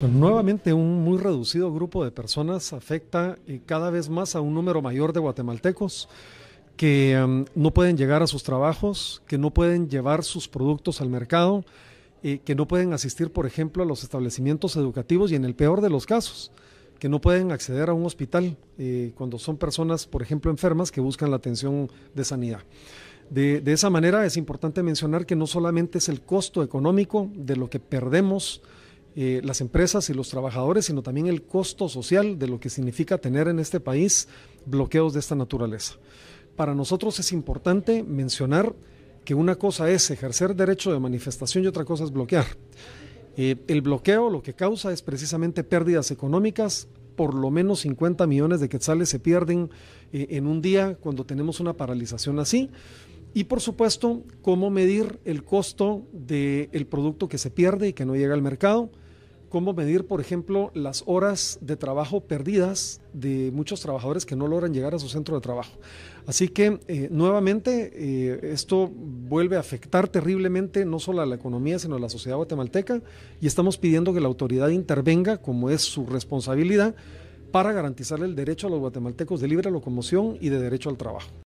Pues nuevamente, un muy reducido grupo de personas afecta eh, cada vez más a un número mayor de guatemaltecos que em, no pueden llegar a sus trabajos, que no pueden llevar sus productos al mercado, eh, que no pueden asistir, por ejemplo, a los establecimientos educativos y en el peor de los casos, que no pueden acceder a un hospital eh, cuando son personas, por ejemplo, enfermas que buscan la atención de sanidad. de esa manera es importante mencionar que no solamente es el costo económico de lo que perdemos, eh, las empresas y los trabajadores, sino también el costo social de lo que significa tener en este país bloqueos de esta naturaleza. Para nosotros es importante mencionar que una cosa es ejercer derecho de manifestación y otra cosa es bloquear. Eh, el bloqueo lo que causa es precisamente pérdidas económicas, por lo menos 50 millones de quetzales se pierden eh, en un día cuando tenemos una paralización así. Y por supuesto, cómo medir el costo del producto que se pierde y que no llega al mercado cómo medir, por ejemplo, las horas de trabajo perdidas de muchos trabajadores que no logran llegar a su centro de trabajo. Así que, eh, nuevamente, eh, esto vuelve a afectar terriblemente no solo a la economía, sino a la sociedad guatemalteca y estamos pidiendo que la autoridad intervenga, como es su responsabilidad, para garantizar el derecho a los guatemaltecos de libre locomoción y de derecho al trabajo.